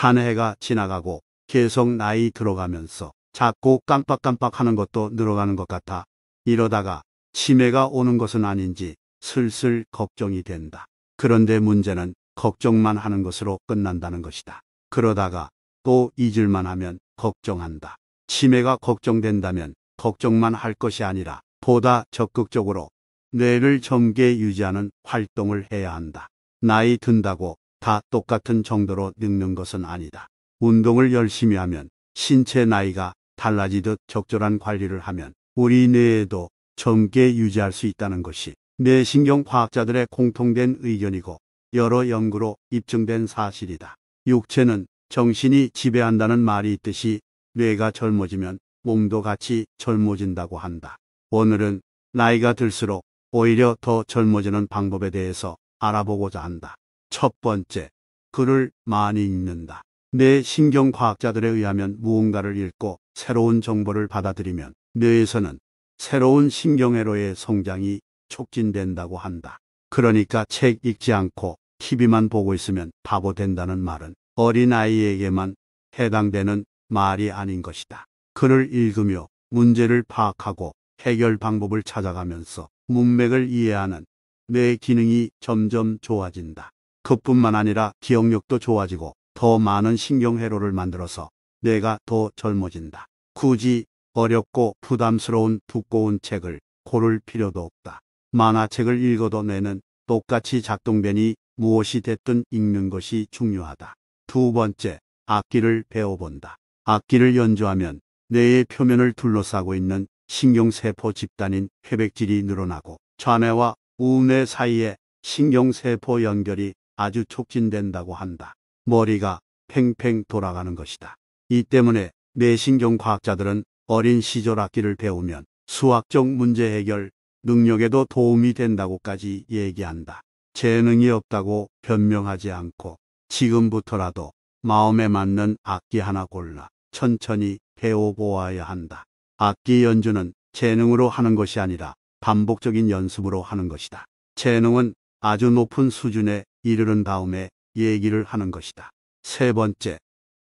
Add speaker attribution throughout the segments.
Speaker 1: 한 해가 지나가고 계속 나이 들어가면서 자꾸 깜빡깜빡 하는 것도 늘어가는 것 같아 이러다가 치매가 오는 것은 아닌지 슬슬 걱정이 된다. 그런데 문제는 걱정만 하는 것으로 끝난다는 것이다. 그러다가 또 잊을만 하면 걱정한다. 치매가 걱정된다면 걱정만 할 것이 아니라 보다 적극적으로 뇌를 점게 유지하는 활동을 해야 한다. 나이 든다고 다 똑같은 정도로 늙는 것은 아니다. 운동을 열심히 하면 신체 나이가 달라지듯 적절한 관리를 하면 우리 뇌에도 젊게 유지할 수 있다는 것이 뇌신경 과학자들의 공통된 의견이고 여러 연구로 입증된 사실이다. 육체는 정신이 지배한다는 말이 있듯이 뇌가 젊어지면 몸도 같이 젊어진다고 한다. 오늘은 나이가 들수록 오히려 더 젊어지는 방법에 대해서 알아보고자 한다. 첫 번째, 글을 많이 읽는다. 뇌 신경과학자들에 의하면 무언가를 읽고 새로운 정보를 받아들이면 뇌에서는 새로운 신경회로의 성장이 촉진된다고 한다. 그러니까 책 읽지 않고 TV만 보고 있으면 바보 된다는 말은 어린아이에게만 해당되는 말이 아닌 것이다. 글을 읽으며 문제를 파악하고 해결 방법을 찾아가면서 문맥을 이해하는 뇌 기능이 점점 좋아진다. 그뿐만 아니라 기억력도 좋아지고 더 많은 신경회로를 만들어서 뇌가 더 젊어진다. 굳이 어렵고 부담스러운 두꺼운 책을 고를 필요도 없다. 만화책을 읽어도 뇌는 똑같이 작동되니 무엇이 됐든 읽는 것이 중요하다. 두 번째, 악기를 배워본다. 악기를 연주하면 뇌의 표면을 둘러싸고 있는 신경세포 집단인 회백질이 늘어나고 좌뇌와 우뇌 사이에 신경세포 연결이 아주 촉진된다고 한다. 머리가 팽팽 돌아가는 것이다. 이 때문에 내신경 과학자들은 어린 시절 악기를 배우면 수학적 문제 해결 능력에도 도움이 된다고까지 얘기한다. 재능이 없다고 변명하지 않고 지금부터라도 마음에 맞는 악기 하나 골라 천천히 배워보아야 한다. 악기 연주는 재능으로 하는 것이 아니라 반복적인 연습으로 하는 것이다. 재능은 아주 높은 수준의 이르는 다음에 얘기를 하는 것이다. 세 번째,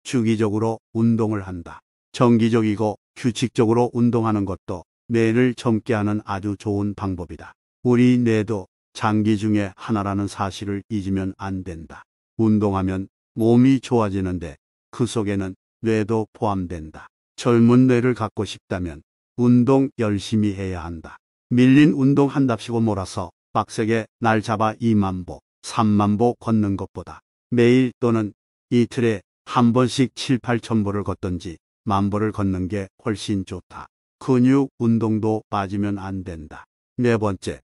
Speaker 1: 주기적으로 운동을 한다. 정기적이고 규칙적으로 운동하는 것도 뇌를 젊게 하는 아주 좋은 방법이다. 우리 뇌도 장기 중에 하나라는 사실을 잊으면 안 된다. 운동하면 몸이 좋아지는데 그 속에는 뇌도 포함된다. 젊은 뇌를 갖고 싶다면 운동 열심히 해야 한다. 밀린 운동 한답시고 몰아서 빡세게 날 잡아 이만 복. 3만보 걷는 것보다 매일 또는 이틀에 한 번씩 7, 8천보를 걷든지 만보를 걷는 게 훨씬 좋다. 근육 운동도 빠지면 안 된다. 네 번째,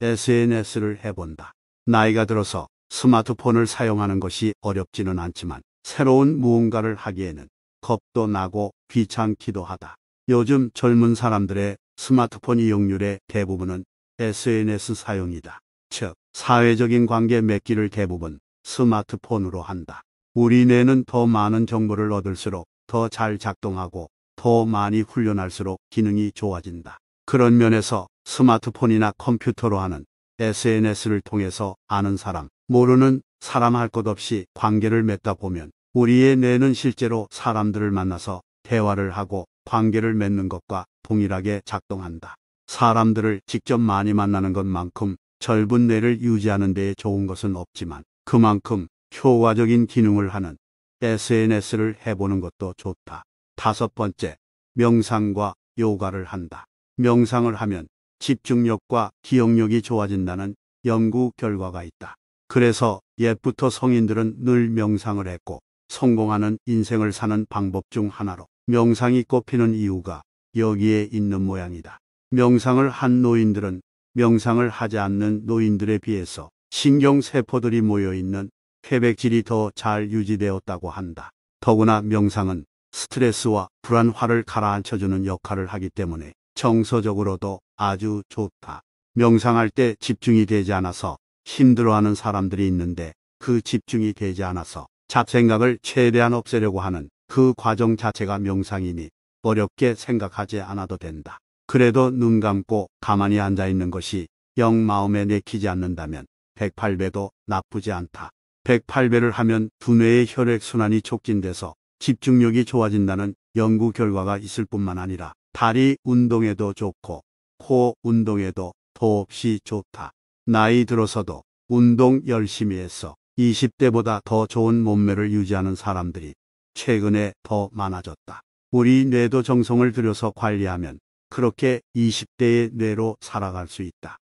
Speaker 1: SNS를 해본다. 나이가 들어서 스마트폰을 사용하는 것이 어렵지는 않지만 새로운 무언가를 하기에는 겁도 나고 귀찮기도 하다. 요즘 젊은 사람들의 스마트폰 이용률의 대부분은 SNS 사용이다. 즉, 사회적인 관계 맺기를 대부분 스마트폰으로 한다. 우리 뇌는 더 많은 정보를 얻을수록 더 잘 작동하고 더 많이 훈련할수록 기능이 좋아진다. 그런 면에서 스마트폰이나 컴퓨터로 하는 SNS를 통해서 아는 사람, 모르는 사람 할 것 없이 관계를 맺다 보면 우리의 뇌는 실제로 사람들을 만나서 대화를 하고 관계를 맺는 것과 동일하게 작동한다. 사람들을 직접 많이 만나는 것만큼 젊은 뇌를 유지하는 데 좋은 것은 없지만 그만큼 효과적인 기능을 하는 SNS를 해보는 것도 좋다. 다섯 번째, 명상과 요가를 한다. 명상을 하면 집중력과 기억력이 좋아진다는 연구 결과가 있다. 그래서 옛부터 성인들은 늘 명상을 했고 성공하는 인생을 사는 방법 중 하나로 명상이 꼽히는 이유가 여기에 있는 모양이다. 명상을 한 노인들은 명상을 하지 않는 노인들에 비해서 신경세포들이 모여있는 폐백질이더 잘 유지되었다고 한다. 더구나 명상은 스트레스와 불안화를 가라앉혀주는 역할을 하기 때문에 정서적으로도 아주 좋다. 명상할 때 집중이 되지 않아서 힘들어하는 사람들이 있는데 그 집중이 되지 않아서 잡생각을 최대한 없애려고 하는 그 과정 자체가 명상이니 어렵게 생각하지 않아도 된다. 그래도 눈 감고 가만히 앉아 있는 것이 영 마음에 내키지 않는다면 108배도 나쁘지 않다. 108배를 하면 두뇌의 혈액순환이 촉진돼서 집중력이 좋아진다는 연구 결과가 있을 뿐만 아니라 다리 운동에도 좋고 코 운동에도 더없이 좋다. 나이 들어서도 운동 열심히 해서 20대보다 더 좋은 몸매를 유지하는 사람들이 최근에 더 많아졌다. 우리 뇌도 정성을 들여서 관리하면 그렇게 20대의 뇌로 살아갈 수 있다.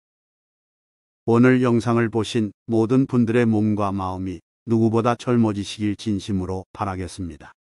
Speaker 1: 오늘 영상을 보신 모든 분들의 몸과 마음이 누구보다 젊어지시길 진심으로 바라겠습니다.